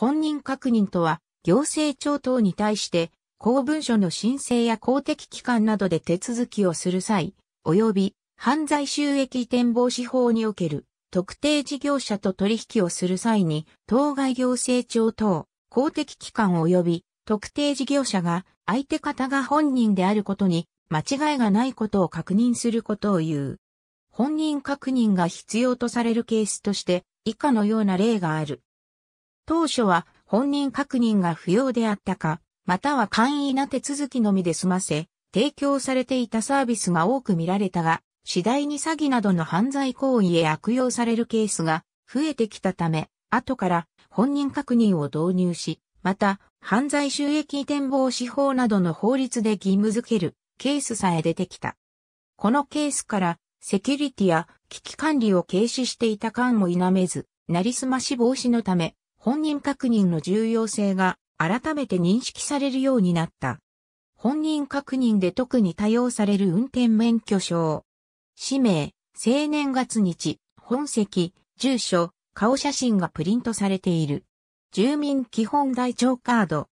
本人確認とは、行政庁等に対して、公文書の申請や公的機関などで手続きをする際、及び犯罪収益展転防止法における特定事業者と取引をする際に、当該行政庁等、公的機関及び特定事業者が相手方が本人であることに間違いがないことを確認することを言う。本人確認が必要とされるケースとして以下のような例がある。当初は本人確認が不要であったか、または簡易な手続きのみで済ませ、提供されていたサービスが多く見られたが、次第に詐欺などの犯罪行為へ悪用されるケースが増えてきたため、後から本人確認を導入し、また犯罪収益移転防止法などの法律で義務づけるケースさえ出てきた。このケースからセキュリティや危機管理を軽視していた感も否めず、なりすまし防止のため、本人確認の重要性が改めて認識されるようになった。本人確認で特に多用される運転免許証。氏名、生年月日、本籍、住所、顔写真がプリントされている。住民基本台帳カード。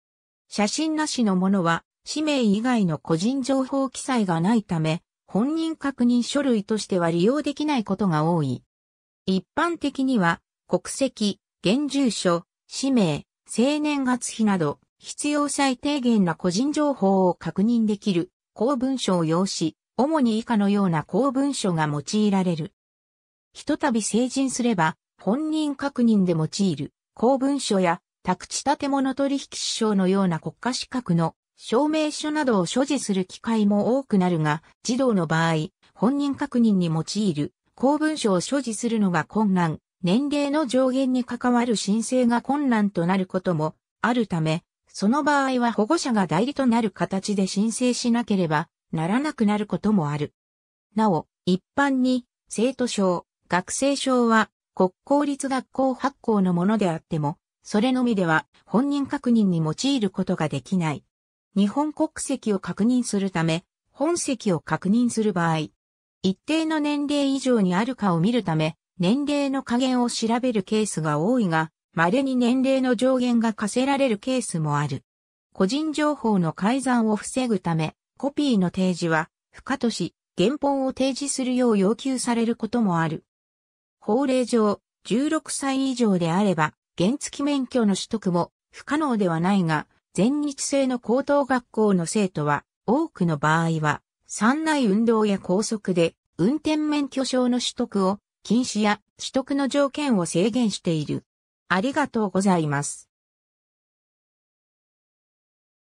写真なしのものは、氏名以外の個人情報記載がないため、本人確認書類としては利用できないことが多い。一般的には、国籍、現住所、氏名、生年月日など、必要最低限な個人情報を確認できる公文書を要し、主に以下のような公文書が用いられる。ひとたび成人すれば、本人確認で用いる公文書や宅地建物取引首相のような国家資格の証明書などを所持する機会も多くなるが、児童の場合、本人確認に用いる公文書を所持するのが困難、年齢の上限に関わる申請が困難となることもあるため、その場合は保護者が代理となる形で申請しなければならなくなることもある。なお、一般に生徒証、学生証は国公立学校発行のものであっても、それのみでは本人確認に用いることができない。日本国籍を確認するため、本籍を確認する場合、一定の年齢以上にあるかを見るため、年齢の加減を調べるケースが多いが、稀に年齢の上限が課せられるケースもある。個人情報の改ざんを防ぐため、コピーの提示は、不可とし、原本を提示するよう要求されることもある。法令上、16歳以上であれば、原付免許の取得も不可能ではないが、全日制の高等学校の生徒は、多くの場合は、山内運動や高速で運転免許証の取得を禁止や取得の条件を制限している。ありがとうございます。